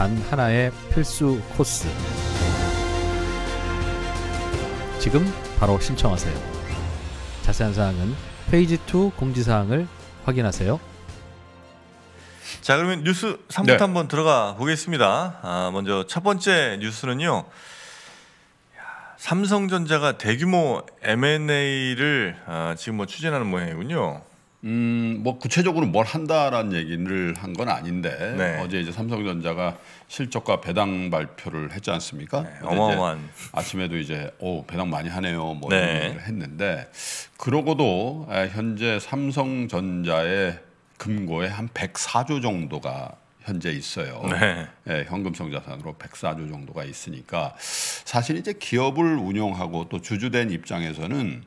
단 하나의 필수 코스. 지금 바로 신청하세요. 자세한 사항은 페이지 2 공지사항을 확인하세요. 자 그러면 뉴스 3부 네. 한번 들어가 보겠습니다. 아, 먼저 첫 번째 뉴스는요. 삼성전자가 대규모 M&A를 아, 지금 뭐 추진하는 모양이군요. 음, 뭐 구체적으로 뭘 한다라는 얘기를 한 건 아닌데 네. 어제 이제 삼성전자가 실적과 배당 발표를 했지 않습니까? 네, 어마어마한 아침에도 이제 오 배당 많이 하네요 뭐 네. 이런 네. 얘기를 했는데 그러고도 현재 삼성전자의 금고에 한 104조 정도가 현재 있어요. 네. 네, 현금성 자산으로 104조 정도가 있으니까 사실 이제 기업을 운영하고 또 주주된 입장에서는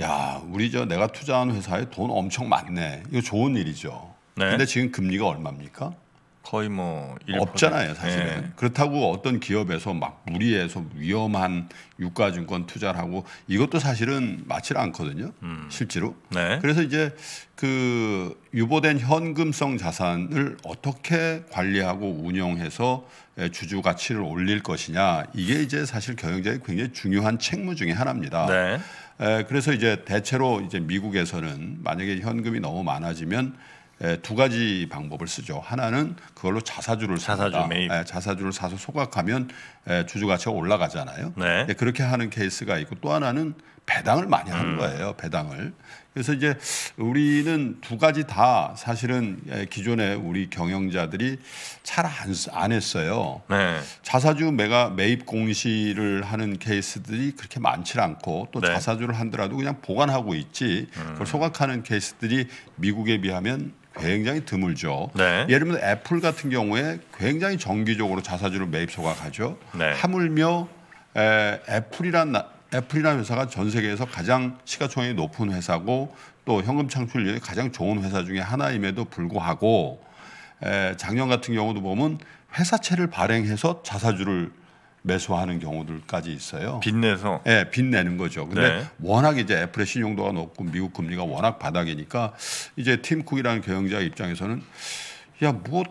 야 우리 저 내가 투자한 회사에 돈 엄청 많네. 이거 좋은 일이죠. 네. 근데 지금 금리가 얼마입니까? 거의 뭐 1%. 없잖아요 예. 사실은 예. 그렇다고 어떤 기업에서 막 무리해서 위험한 유가증권 투자를 하고 이것도 사실은 맞질 않거든요 음. 실제로 네. 그래서 이제 그 유보된 현금성 자산을 어떻게 관리하고 운영해서 주주 가치를 올릴 것이냐 이게 이제 사실 경영자의 굉장히 중요한 책무 중의 하나입니다 네. 에, 그래서 이제 대체로 이제 미국에서는 만약에 현금이 너무 많아지면 예, 두 가지 방법을 쓰죠. 하나는 그걸로 자사주를 자사주 매입. 예, 자사주를 사서 소각하면 에, 예, 주주 가치가 올라가잖아요. 네. 예, 그렇게 하는 케이스가 있고 또 하나는 배당을 많이 하는 음. 거예요. 배당을 그래서 이제 우리는 두 가지 다 사실은 예, 기존에 우리 경영자들이 잘안 안 했어요. 네. 자사주 매가 매입 공시를 하는 케이스들이 그렇게 많지 않고 또 네. 자사주를 한더라도 그냥 보관하고 있지 음. 그걸 소각하는 케이스들이 미국에 비하면 굉장히 드물죠. 네. 예를 들면 애플 같은 경우에 굉장히 정기적으로 자사주를 매입 소각하죠. 네. 하물며 에, 애플이란 나, 애플이라는 회사가 전 세계에서 가장 시가총액이 높은 회사고 또 현금 창출률이 가장 좋은 회사 중에 하나임에도 불구하고 에, 작년 같은 경우도 보면 회사채를 발행해서 자사주를 매수하는 경우들까지 있어요. 빚내서. 네, 예, 빚내는 거죠. 근데 네. 워낙 이제 애플의 신용도가 높고 미국 금리가 워낙 바닥이니까 이제 팀 쿡이라는 경영자 입장에서는 야, 뭐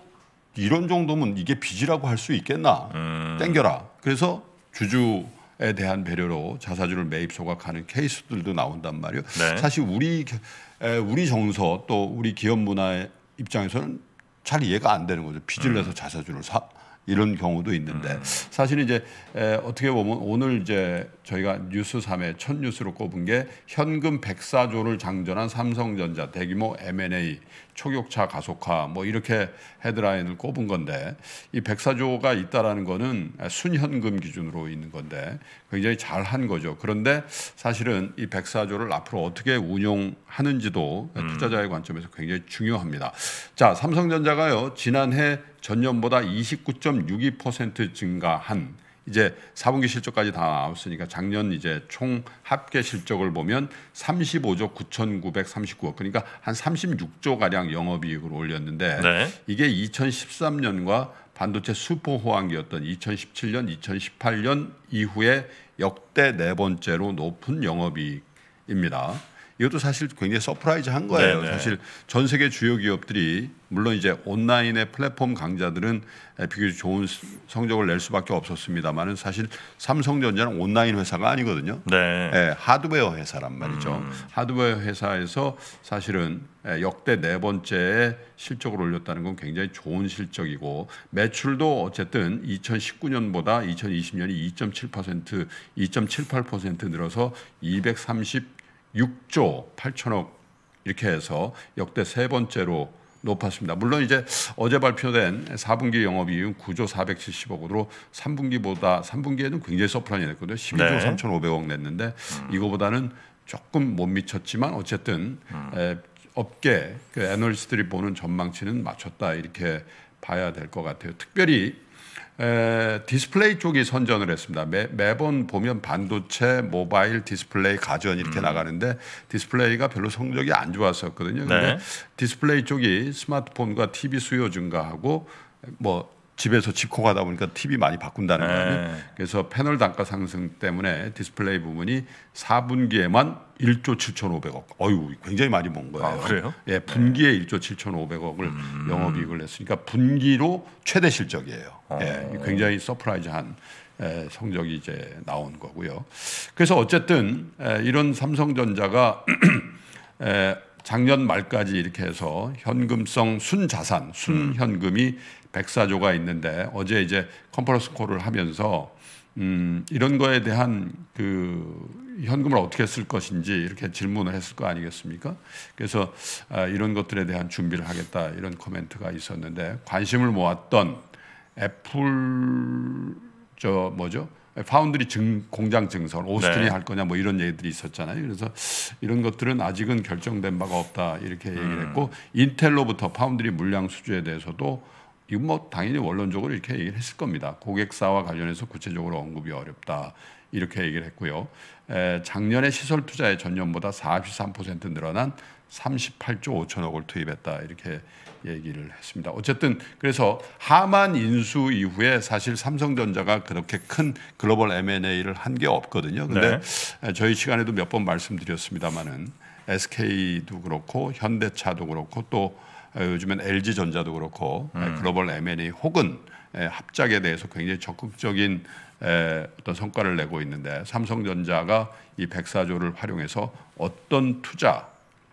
이런 정도면 이게 빚이라고 할 수 있겠나? 음. 땡겨라. 그래서 주주 에 대한 배려로 자사주를 매입 소각하는 케이스들도 나온단 말이에요. 네. 사실 우리 우리 정서 또 우리 기업 문화의 입장에서는 잘 이해가 안 되는 거죠. 빚을 내서 음. 자사주를 사 이런 경우도 있는데 음. 사실 이제 에, 어떻게 보면 오늘 이제 저희가 뉴스 3회 첫 뉴스로 꼽은 게 현금 104조를 장전한 삼성전자 대규모 M&A 초격차 가속화 뭐 이렇게 헤드라인을 꼽은 건데 이 백사조가 있다라는 거는 순현금 기준으로 있는 건데 굉장히 잘한 거죠. 그런데 사실은 이 백사조를 앞으로 어떻게 운용하는지도 음. 투자자의 관점에서 굉장히 중요합니다. 자, 삼성전자가요 지난해 전년보다 29.62% 증가한 이제 4분기 실적까지 다 나왔으니까 작년 이제 총 합계 실적을 보면 35조 9,939억 그러니까 한 36조 가량 영업이익을 올렸는데 네. 이게 2013년과 반도체 수포 호황기였던 2017년, 2018년 이후에 역대 네 번째로 높은 영업이익입니다. 이것도 사실 굉장히 서프라이즈한 거예요. 네네. 네. 사실 전 세계 주요 기업들이 물론 이제 온라인의 플랫폼 강자들은 비교적 좋은 성적을 낼 수밖에 없었습니다만은 사실 삼성전자는 온라인 회사가 아니거든요. 네. 예, 하드웨어 회사란 말이죠. 음. 하드웨어 회사에서 사실은 예, 역대 네 번째 실적을 올렸다는 건 굉장히 좋은 실적이고 매출도 어쨌든 2019년보다 2020년이 2.7% 2.78% 늘어서 230 6조 8천억 이렇게 해서 역대 세 번째로 높았습니다. 물론 이제 어제 발표된 4분기 영업이익은 9조 470억 으로 3분기보다 3분기에는 굉장히 서프라이 냈거든요. 12조 네. 3,500억 냈는데 음. 이거보다는 조금 못 미쳤지만 어쨌든 음. 에, 업계 그 애널리스트들이 보는 전망치는 맞췄다 이렇게 봐야 될 것 같아요. 특별히 에, 디스플레이 쪽이 선전을 했습니다. 매, 매번 보면 반도체, 모바일, 디스플레이, 가전 이렇게 음. 나가는데 디스플레이가 별로 성적이 안 좋았었거든요. 근데 네. 디스플레이 쪽이 스마트폰과 TV 수요 증가하고 뭐 집에서 집콕 하다 보니까 TV 많이 바꾼다는 네. 거예요. 그래서 패널 단가 상승 때문에 디스플레이 부분이 4분기에만 1조 7,500억. 어유 굉장히 많이 본 거예요. 아, 그래요? 예, 분기에 네. 1조 7,500억을 음. 영업이익을 냈으니까 분기로 최대 실적이에요. 아. 예, 굉장히 서프라이즈한 예, 성적이 이제 나온 거고요. 그래서 어쨌든 예, 이런 삼성전자가 에, 예, 작년 말까지 이렇게 해서 현금성 순자산, 순현금이 백사조가 있는데 어제 이제 컨퍼런스 콜을 하면서 음, 이런 거에 대한 그 현금을 어떻게 쓸 것인지 이렇게 질문을 했을 거 아니겠습니까? 그래서 아, 이런 것들에 대한 준비를 하겠다 이런 코멘트가 있었는데 관심을 모았던 애플 저 뭐죠? 파운드리 증, 공장 증설 오스틴이 네. 할 거냐 뭐 이런 얘기들이 있었잖아요. 그래서 이런 것들은 아직은 결정된 바가 없다 이렇게 얘기를 음. 했고 인텔로부터 파운드리 물량 수주에 대해서도 이건 뭐 당연히 원론적으로 이렇게 얘기를 했을 겁니다. 고객사와 관련해서 구체적으로 언급이 어렵다 이렇게 얘기를 했고요. 에, 작년에 시설 투자의 전년보다 43% 늘어난 38조 5천억을 투입했다 이렇게 얘기를 했습니다. 어쨌든 그래서 하만 인수 이후에 사실 삼성전자가 그렇게 큰 글로벌 M&A를 한 게 없거든요. 근데 네. 저희 시간에도 몇 번말씀드렸습니다마는 SK도 그렇고 현대차도 그렇고 또 요즘엔 LG 전자도 그렇고 음. 글로벌 M&A 혹은 합작에 대해서 굉장히 적극적인 어떤 성과를 내고 있는데 삼성전자가 이 104조를 활용해서 어떤 투자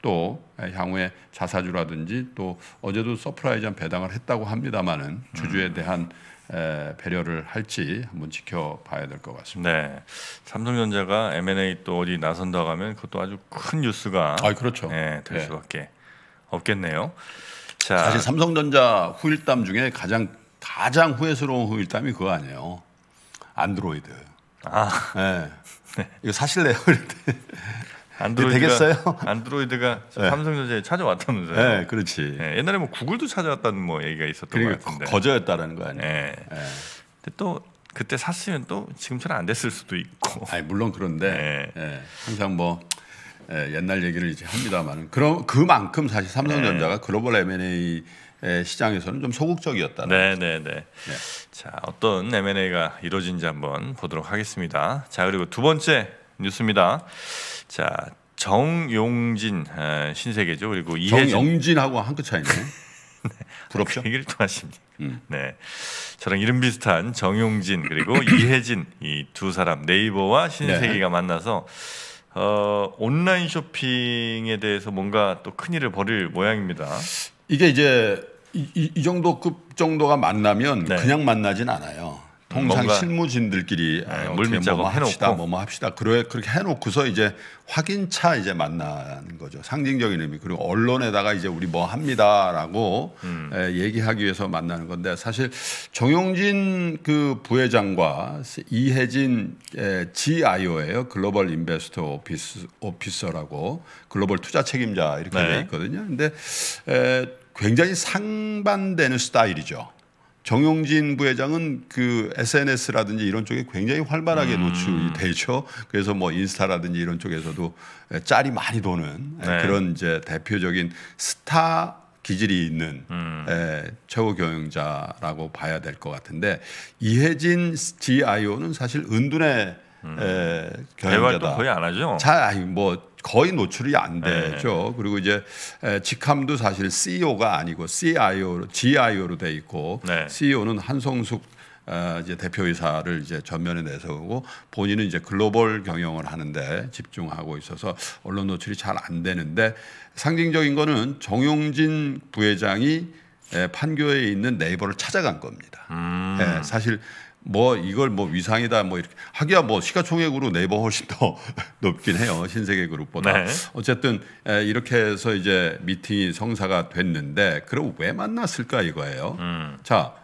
또 향후에 자사주라든지 또 어제도 서프라이즈한 배당을 했다고 합니다만은 음. 주주에 대한 에, 배려를 할지 한번 지켜봐야 될 것 같습니다. 네, 삼성전자가 M&A 또 어디 나선다고 하면 그것도 아주 큰 뉴스가 아, 그렇죠. 예, 될 예. 수밖에 없겠네요. 자, 사실 삼성전자 후일담 중에 가장 가장 후회스러운 후일담이 그거 아니에요. 안드로이드. 아, 네. 네. 이거 사실래요? 안드로이드가 되겠어요? 안드로이드가 네. 삼성전자에 찾아왔다면서요? 네, 그렇지. 네, 옛날에 뭐 구글도 찾아왔다는 뭐 얘기가 있었던 것 같은데 거저였다라는 거 아니에요? 네. 네. 근데 또 그때 샀으면 또 지금처럼 안 됐을 수도 있고. 아, 물론 그런데 네. 항상 뭐 옛날 얘기를 이제 합니다만 그럼 그만큼 사실 삼성전자가 글로벌 M&A 시장에서는 좀소극적이었다 네, 네, 네, 네. 자, 어떤 M&A가 이루어진지 한번 보도록 하겠습니다. 자, 그리고 두 번째 뉴스입니다. 자 정용진 아, 신세계죠. 그리고 이혜진. 정용진하고 한 끗 차이네. 네. 부럽죠? 아, 그 얘기를 또 하십니다. 음. 네, 저랑 이름 비슷한 정용진 그리고 이혜진 이 두 사람 네이버와 신세계가 네. 만나서 어, 온라인 쇼핑에 대해서 뭔가 또 큰일을 벌일 모양입니다. 이게 이제 이, 이 정도 급 정도가 만나면 네. 그냥 만나진 않아요. 통상 실무진들끼리 네, 아, 물밑작업 뭐 해놓고 뭐뭐 합시다. 그래 그렇게 해놓고서 이제 확인차 이제 만나는 거죠. 상징적인 의미 그리고 언론에다가 이제 우리 뭐 합니다라고 음. 에, 예, 얘기하기 위해서 만나는 건데 사실 정용진 그 부회장과 이혜진 에, 예, GIO예요 글로벌 인베스터 오피스 오피서라고 글로벌 투자 책임자 이렇게 네. 돼 있거든요. 근데 에, 예, 굉장히 상반되는 스타일이죠. 정용진 부회장은 그 SNS라든지 이런 쪽에 굉장히 활발하게 음. 노출이되죠 그래서 뭐 인스타라든지 이런 쪽에서도 짤이 많이 도는 예, 네. 그런 이제 대표적인 스타 기질이 있는 음. 에, 예, 최고 경영자라고 봐야 될 것 같은데 이혜진 GIO는 사실 은둔의 음. 에, 예, 경영자다. 거의 안 하죠. 잘 아니 뭐 거의 노출이 안 네. 되죠. 네. 그리고 이제 직함도 사실 CEO가 아니고 CIO, GIO로 돼 있고 네. CEO는 한성숙 어, 이제 대표이사를 이제 전면에 내세우고 본인은 이제 글로벌 경영을 하는데 집중하고 있어서 언론 노출이 잘 안 되는데 상징적인 거는 정용진 부회장이 판교에 있는 네이버를 찾아간 겁니다. 음. 예, 사실 뭐 이걸 뭐 위상이다 뭐 이렇게 하기야 뭐 시가총액으로 네이버 훨씬 더 높긴 해요 신세계 그룹보다 네. 어쨌든 이렇게 해서 이제 미팅이 성사가 됐는데 그럼 왜 만났을까 이거예요 음. 자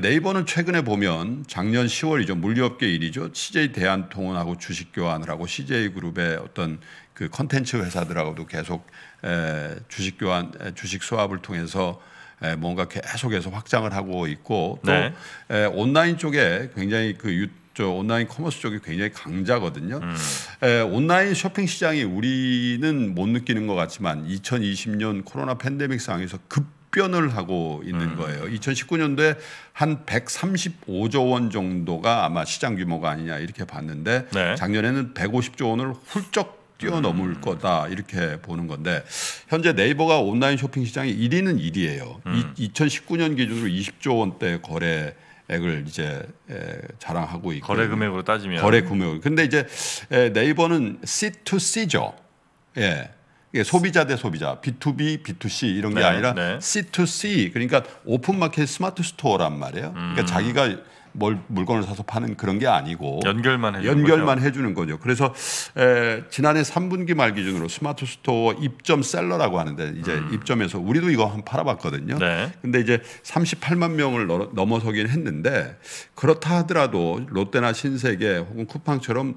네이버는 최근에 보면 작년 10월이죠 물류업계 일이죠 CJ 대한통운하고 주식 교환을 하고 CJ 그룹의 어떤 그 컨텐츠 회사들하고도 계속 주식 교환 주식 수합을 통해서 뭔가 계속해서 확장을 하고 있고 또 네. 온라인 쪽에 굉장히 그 유, 저 온라인 커머스 쪽이 굉장히 강자거든요. 음. 에, 온라인 쇼핑 시장이 우리는 못 느끼는 것 같지만 2020년 코로나 팬데믹 상에서 황 급변을 하고 있는 음. 거예요. 2019년도에 한 135조 원 정도가 아마 시장 규모가 아니냐 이렇게 봤는데 네. 작년에는 150조 원을 훌쩍 뛰어넘을 음. 거다 이렇게 보는 건데 현재 네이버가 온라인 쇼핑 시장의 1위는 1위예요. 음. 이, 2019년 기준으로 20조 원대 거래 액을 이제 에, 자랑하고 있고 거래 금액으로 따지면 거래 금액. 근데 이제 에, 네이버는 C2C죠. 예. 예, 소비자 대 소비자, B2B, B2C 이런 게 네, 아니라 네. C2C 그러니까 오픈마켓 스마트 스토어란 말이에요. 음. 그러니까 자기가 뭘 물건을 사서 파는 그런 게 아니고 연결만 해주는 연결만 거죠. 해주는 거죠. 그래서 에, 지난해 3분기 말 기준으로 스마트 스토어 입점 셀러라고 하는데 이제 음. 입점해서 우리도 이거 한 팔아봤거든요. 네. 근데 이제 38만 명을 넘어서긴 했는데 그렇다 하더라도 롯데나 신세계 혹은 쿠팡처럼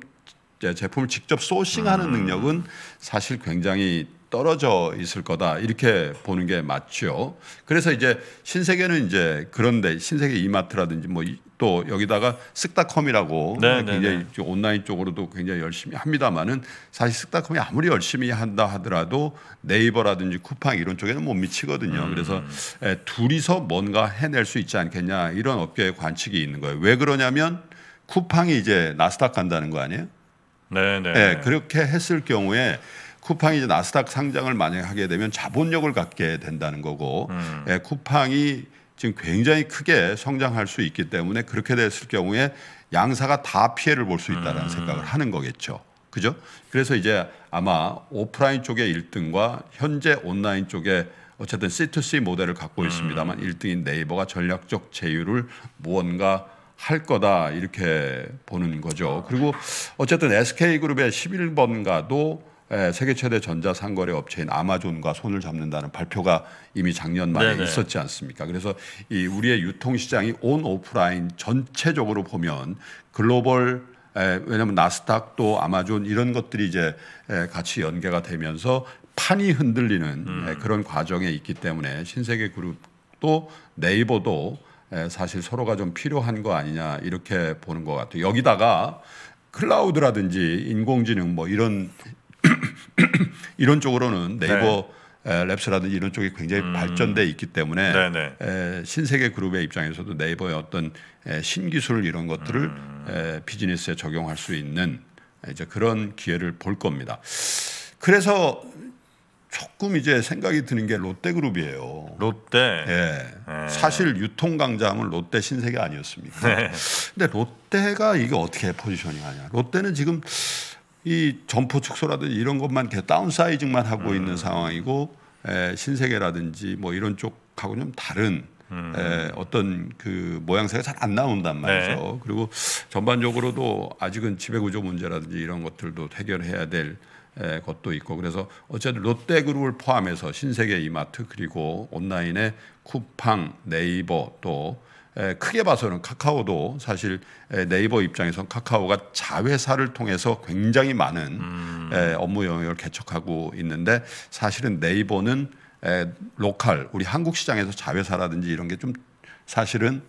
제품을 직접 소싱하는 음. 능력은 사실 굉장히 떨어져 있을 거다 이렇게 보는 게 맞죠. 그래서 이제 신세계는 이제 그런데 신세계 이마트라든지 뭐 또 여기다가 쓱다컴이라고 네, 네, 굉장히 네. 온라인 쪽으로도 굉장히 열심히 합니다만은 사실 쓱다컴이 아무리 열심히 한다 하더라도 네이버라든지 쿠팡 이런 쪽에는 못 미치거든요. 음. 그래서 에, 둘이서 뭔가 해낼 수 있지 않겠냐 이런 업계의 관측이 있는 거예요. 왜 그러냐면 쿠팡이 이제 나스닥 간다는 거 아니에요? 네, 네. 네 그렇게 했을 경우에 쿠팡이 이제 나스닥 상장을 만약 에 하게 되면 자본력을 갖게 된다는 거고 음. 예, 쿠팡이 지금 굉장히 크게 성장할 수 있기 때문에 그렇게 됐을 경우에 양사가 다 피해를 볼 수 있다는 음. 생각을 하는 거겠죠. 그죠? 그래서 이제 아마 오프라인 쪽의 1등과 현재 온라인 쪽에 어쨌든 C2C 모델을 갖고 음. 있습니다만 1등인 네이버가 전략적 제휴를 무언가 할 거다 이렇게 보는 거죠. 그리고 어쨌든 SK그룹의 11번가도 예, 세계 최대 전자 상거래 업체인 아마존과 손을 잡는다는 발표가 이미 작년 말에 네네. 있었지 않습니까? 그래서 이 우리의 유통 시장이 온 오프라인 전체적으로 보면 글로벌 에, 예, 왜냐하면 나스닥또 아마존 이런 것들이 이제 에, 예, 같이 연계가 되면서 판이 흔들리는 음. 에, 그런 과정에 있기 때문에 신세계 그룹도 네이버도 에, 사실 서로가 좀 필요한 거 아니냐 이렇게 보는 것 같아요. 여기다가 클라우드라든지 인공지능 뭐 이런 이런쪽으로는 네. 네이버 네. 랩스라든지 이런 쪽이 굉장히 음. 발전돼 있기 때문에 네네. 네. 에, 신세계 그룹의 입장에서도 네이버의 어떤 에, 신기술 이런 것들을 음. 에, 비즈니스에 적용할 수 있는 이제 그런 기회를 볼 겁니다. 그래서 조금 이제 생각이 드는 게 롯데그룹이에요. 롯데. 예. 네. 사실 유통 강자하면 롯데 신세계 아니었습니까? 네. 근데 롯데가 이게 어떻게 포지셔닝하냐. 롯데는 지금 이 점포 축소라든지 이런 것만 계속 다운사이징만 하고 음. 있는 상황이고 에, 신세계라든지 뭐 이런 쪽하고 좀 다른 음. 에, 어떤 그 모양새가 잘 안 나온단 네. 말이죠. 네. 그리고 전반적으로도 아직은 지배구조 문제라든지 이런 것들도 해결해야 될 에, 것도 있고 그래서 어쨌든 롯데그룹을 포함해서 신세계 이마트 그리고 온라인의 쿠팡 네이버 또 크게 봐서는 카카오도 사실 네이버 입장에선 카카오가 자회사를 통해서 굉장히 많은 음. 업무 영역을 개척하고 있는데 사실은 네이버는 로컬 우리 한국 시장에서 자회사라든지 이런 게 좀 사실은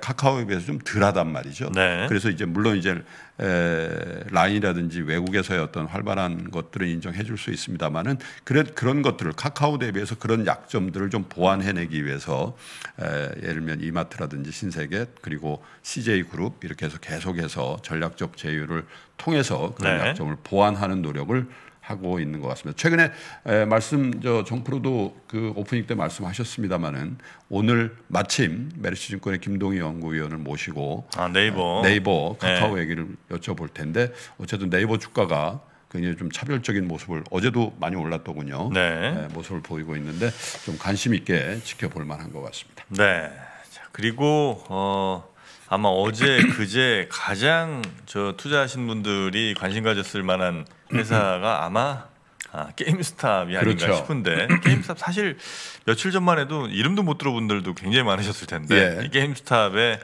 카카오에 비해서 좀 덜하단 말이죠. 네. 그래서 이제 물론 이제 에, 라인이라든지 외국에서의 어떤 활발한 것들을 인정해 줄 수 있습니다만은 그런 그런 것들을 카카오 대비해서 그런 약점들을 좀 보완해내기 위해서 에, 예를 들면 이마트라든지 신세계 그리고 CJ 그룹 이렇게 해서 계속해서 전략적 제휴를 통해서 그런 네. 약점을 보완하는 노력을 하고 있는 것 같습니다. 최근에 에, 말씀 저 정프로도 그 오프닝 때 말씀하셨습니다만은 오늘 마침 메르시증권의 김동희 연구위원을 모시고 아, 네이버 어, 네이버 네. 카카오 네. 얘기를 여쭤볼 텐데 어쨌든 네이버 주가가 굉장히 좀 차별적인 모습을 어제도 많이 올랐더군요. 네. 네, 모습을 보이고 있는데 좀 관심 있게 지켜볼 만한 것 같습니다. 네. 자, 그리고 어. 아마 어제 그제 가장 저 투자하신 분들이 관심 가졌을 만한 회사가 아마 아, 게임스탑이 아닌가 그렇죠. 싶은데 게임스탑 사실 며칠 전만 해도 이름도 못 들어본 분들도 굉장히 많으셨을 텐데 예. 이 게임스탑에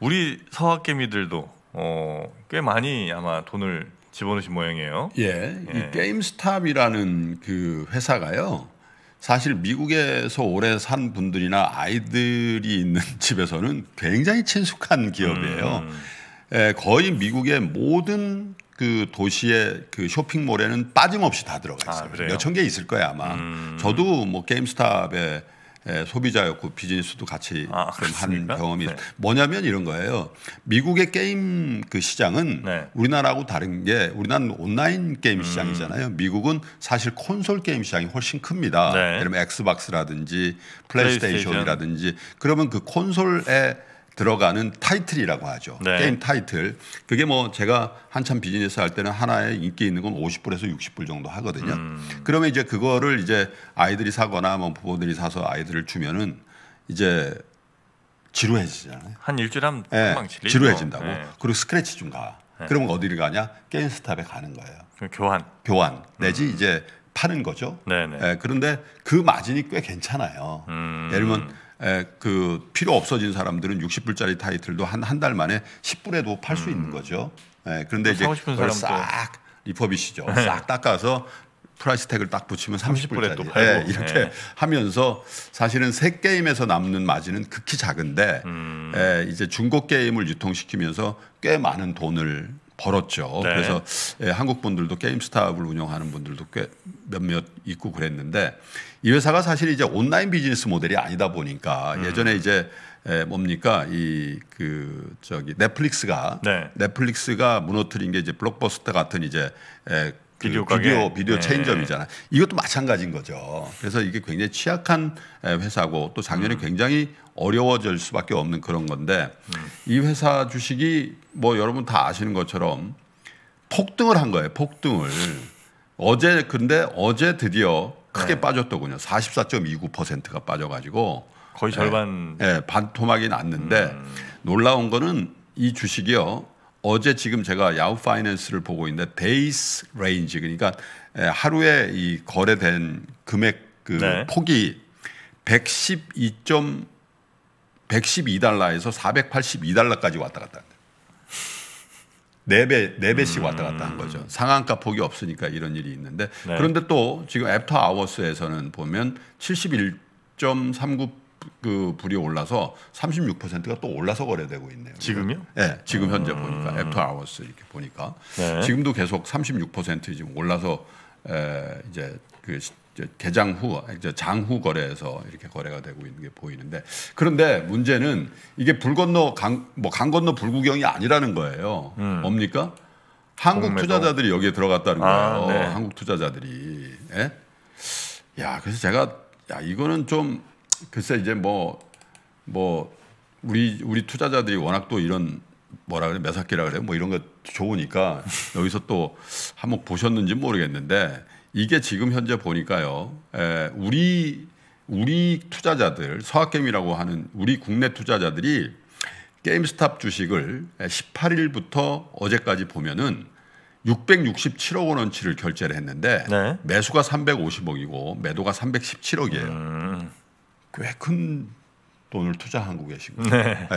우리 서학개미들도 어, 꽤 많이 아마 돈을 집어넣으신 모양이에요. 예, 예. 이 게임스탑이라는 그 회사가요. 사실 미국에서 오래 산 분들이나 아이들이 있는 집에서는 굉장히 친숙한 기업이에요. 음. 예, 거의 미국의 모든 그 도시의 그 쇼핑몰에는 빠짐없이 다 들어가 아, 있어요. 아, 몇천 개 있을 거예요 아마. 음. 저도 뭐 게임스탑에 예, 소비자였고 비즈니스도 같이 아, 한 경험이 네. 뭐냐면 이런 거예요. 미국의 게임 그 시장은 네. 우리나라하고 다른 게 우리나라는 온라인 게임 시장이잖아요. 음. 미국은 사실 콘솔 게임 시장이 훨씬 큽니다. 네. 예를 들면 엑스박스라든지 플레이스테이션이라든지 플레이스테이션. 그러면 그 콘솔에 들어가는 타이틀이라고 하죠. 네. 게임 타이틀. 그게 뭐 제가 한참 비즈니스 할 때는 하나에 인기 있는 건 50불에서 60불 정도 하거든요. 음. 그러면 이제 그거를 이제 아이들이 사거나 뭐 부모들이 사서 아이들을 주면은 이제 지루해지잖아요. 한 일주일 하면 네, 지루해진다고. 네. 그리고 스크래치 좀 가. 네. 예. 그러면 어디를 가냐? 게임스탑에 가는 거예요. 교환. 교환. 내지 음. 이제 파는 거죠. 네, 그런데 그 마진이 꽤 괜찮아요. 음. 예를 들면 그 필요 없어진 사람들은 60불짜리 타이틀도 한 한 달 만에 10불에도 팔 수 있는 음. 거죠. 예, 그런데 이제 그걸 싹 리퍼비시죠. 네. 싹 닦아서 프라이스 택을 딱 붙이면 30불에 또 예, 팔고 네, 이렇게 네. 하면서 사실은 새 게임에서 남는 마진은 극히 작은데 음. 에, 이제 중고 게임을 유통시키면서 꽤 많은 돈을 벌었죠. 네. 그래서 예, 한국 분들도 게임스탑을 운영하는 분들도 꽤 몇몇 있고 그랬는데 이 회사가 사실 이제 온라인 비즈니스 모델이 아니다 보니까 음. 예전에 이제 에, 예, 뭡니까 이 그 저기 넷플릭스가 네. 넷플릭스가 무너뜨린 게 이제 블록버스터 같은 이제 에, 예, 비디오 그 비디오, 비디오 네. 체인점이잖아. 이것도 마찬가지인 거죠. 그래서 이게 굉장히 취약한 회사고 또 작년에 음. 굉장히 어려워질 수밖에 없는 그런 건데 음. 이 회사 주식이 뭐 여러분 다 아시는 것처럼 폭등을 한 거예요. 폭등을 어제 근데 어제 드디어 크게 네. 빠졌더군요. 44.29%가 빠져가지고 거의 절반. 예, 네, 네 반토막이 났는데 음. 놀라운 거는 이 주식이요 어제 지금 제가 야후 파이낸스를 보고 있는데 데이스 레인지 그러니까 하루에 이 거래된 금액 그 네. 폭이 112. 112달러에서 482달러까지 왔다 갔다 한다. 4배, 4배씩 왔다 갔다 한 음. 거죠. 상한가 폭이 없으니까 이런 일이 있는데 네. 그런데 또 지금 애프터 아워스에서는 보면 71.39그 불이 올라서 36%가 또 올라서 거래되고 있네요. 지금요? 네, 지금 현재 음. 보니까 애프터 아워스 이렇게 보니까 네. 지금도 계속 36% 지금 올라서 에, 이제 그 개장 후, 이제 장후 거래에서 이렇게 거래가 되고 있는 게 보이는데 그런데 문제는 이게 불 건너 강, 뭐강 건너 불구경이 아니라는 거예요. 음. 뭡니까? 한국 공매도. 투자자들이 여기에 들어갔다는 아, 거예요. 네. 한국 투자자들이. 예? 야, 그래서 제가 야, 이거는 좀 글쎄 이제 뭐뭐 뭐 우리 우리 투자자들이 워낙 또 이런 뭐라 그래 매사기라 그래요 뭐 이런 거 좋으니까 여기서 또 한번 보셨는지 모르겠는데 이게 지금 현재 보니까요 에, 우리 우리 투자자들 서학겜이라고 하는 우리 국내 투자자들이 게임스탑 주식을 18일부터 어제까지 보면은 667억 원어치를 결제를 했는데 네. 매수가 350억이고 매도가 317억이에요. 음. 꽤큰 돈을 투자하고 계시고. 네. 네.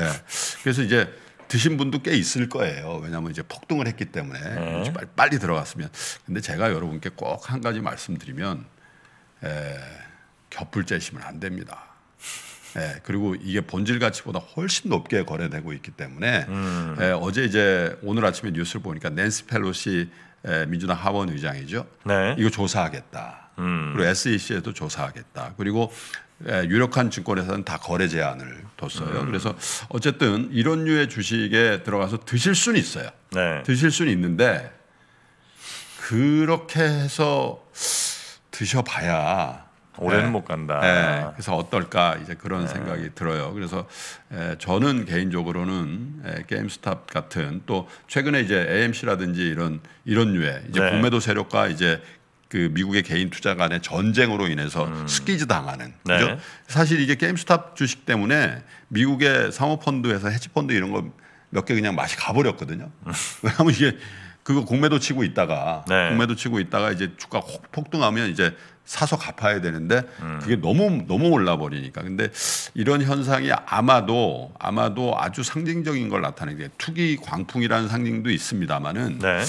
그래서 이제 드신 분도 꽤 있을 거예요. 왜냐하면 이제 폭등을 했기 때문에 네. 빨리, 빨리 들어갔으면. 근데 제가 여러분께 꼭 한 가지 말씀드리면 에, 곁불재시면안 됩니다. 에, 예, 그리고 이게 본질 가치보다 훨씬 높게 거래되고 있기 때문에 음. 예, 어제 이제 오늘 아침에 뉴스를 보니까 낸스 펠로시 에, 민주당 하원 의장이죠. 네. 이거 조사하겠다. 음. 그리고 SEC에도 조사하겠다. 그리고 예, 유력한 증권회사는 다 거래 제한을 뒀어요. 음. 그래서 어쨌든 이런 류의 주식에 들어가서 드실 수는 있어요. 네. 드실 수는 있는데 그렇게 해서 드셔봐야 올해는 네. 못 간다. 네. 그래서 어떨까 이제 그런 네. 생각이 들어요. 그래서 저는 개인적으로는 게임스탑 같은 또 최근에 이제 AMC라든지 이런 이런 류의 이제 네. 공매도 세력과 이제 그 미국의 개인 투자 간의 전쟁으로 인해서 음. 스키즈 당하는 네. 그죠? 사실 이게 게임스탑 주식 때문에 미국의 사모펀드 에서헤치펀드 이런 거 몇 개 그냥 맛이 가버렸거든요. 음. 왜냐하면 이게 그거 공매도 치고 있다가 네. 공매도 치고 있다가 이제 주가 폭등하면 이제 사서 갚아야 되는데 음. 그게 너무 너무 올라 버리니까 근데 이런 현상이 아마도 아마도 아주 상징적인 걸 나타내게 투기 광풍이라는 상징도 있습니다마는 네.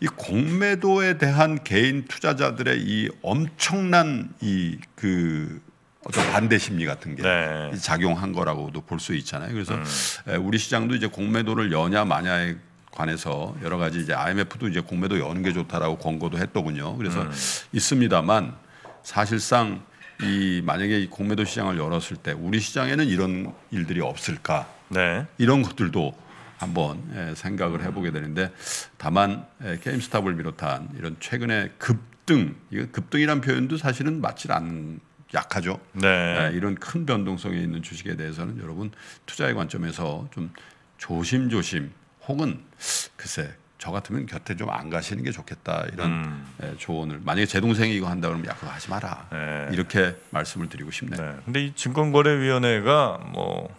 이 공매도에 대한 개인 투자자들의 이 엄청난 이그 어떤 반대 심리 같은 게 네. 작용한 거라고도 볼 수 있잖아요. 그래서 음. 우리 시장도 이제 공매도를 여냐 마냐에 관해서 여러 가지 이제 IMF도 이제 공매도 여는 게 좋다라고 권고도 했더군요. 그래서 음. 있습니다만 사실상 이 만약에 이 공매도 시장을 열었을 때 우리 시장에는 이런 일들이 없을까? 네. 이런 것들도 한번 예, 생각을 해보게 되는데 다만 예, 게임스탑을 비롯한 이런 최근의 급등 급등이란 표현도 사실은 맞지 않는 약하죠. 네. 예, 이런 큰 변동성이 있는 주식에 대해서는 여러분 투자의 관점에서 좀 조심조심 혹은 글쎄 저 같으면 곁에 좀 안 가시는 게 좋겠다 이런 음. 조언을 만약에 제 동생이 이거 한다 그러면 야 그거 하지 마라 네. 이렇게 말씀을 드리고 싶네요. 네. 근데 이 증권거래위원회가 뭐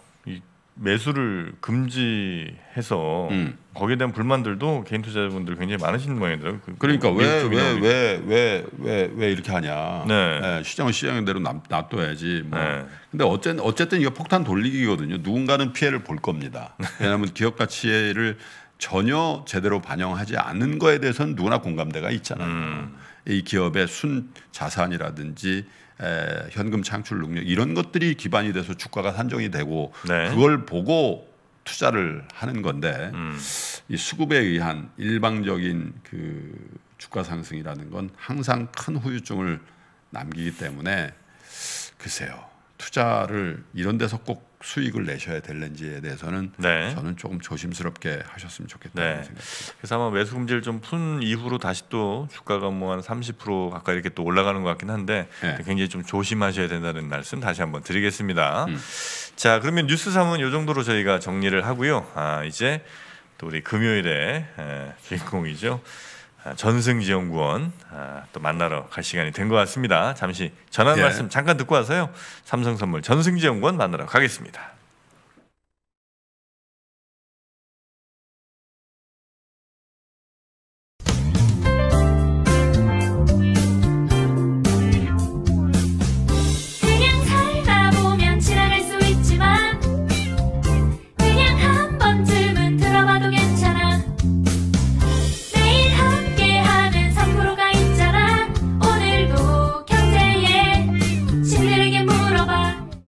매수를 금지해서 음. 거기에 대한 불만들도 개인 투자자분들 굉장히 많으신 모양이더라고요. 그 그러니까 왜왜왜 왜 왜 왜 이렇게 하냐. 네. 네, 시장은 시장대로 놔둬야지. 뭐. 네. 근데 어쨌든 어쨌든 이거 폭탄 돌리기거든요. 누군가는 피해를 볼 겁니다. 왜냐하면 기업 가치를 전혀 제대로 반영하지 않는 거에 대해서는 누구나 공감대가 있잖아요. 음. 이 기업의 순 자산이라든지 에, 현금 창출 능력 이런 것들이 기반이 돼서 주가가 산정이 되고 네. 그걸 보고 투자를 하는 건데 음. 이 수급에 의한 일방적인 그 주가 상승이라는 건 항상 큰 후유증을 남기기 때문에 글쎄요. 투자를 이런 데서 꼭 수익을 내셔야 될는지에 대해서는 네. 저는 조금 조심스럽게 하셨으면 좋겠다는 네. 생각 그래서 아마 매수 금지를 좀 푼 이후로 다시 또 주가가 뭐 한 30% 가까이 이렇게 또 올라가는 것 같긴 한데 네. 굉장히 좀 조심하셔야 된다는 말씀 다시 한번 드리겠습니다. 음. 자 그러면 뉴스 3은 이 정도로 저희가 정리를 하고요. 아 이제 또 우리 금요일에 에, 주인공이죠. 아, 전승지원 구원 아, 또 만나러 갈 시간이 된 것 같습니다. 잠시 전한 예. 말씀 잠깐 듣고 와서요. 삼성선물 전승지원 구원 만나러 가겠습니다.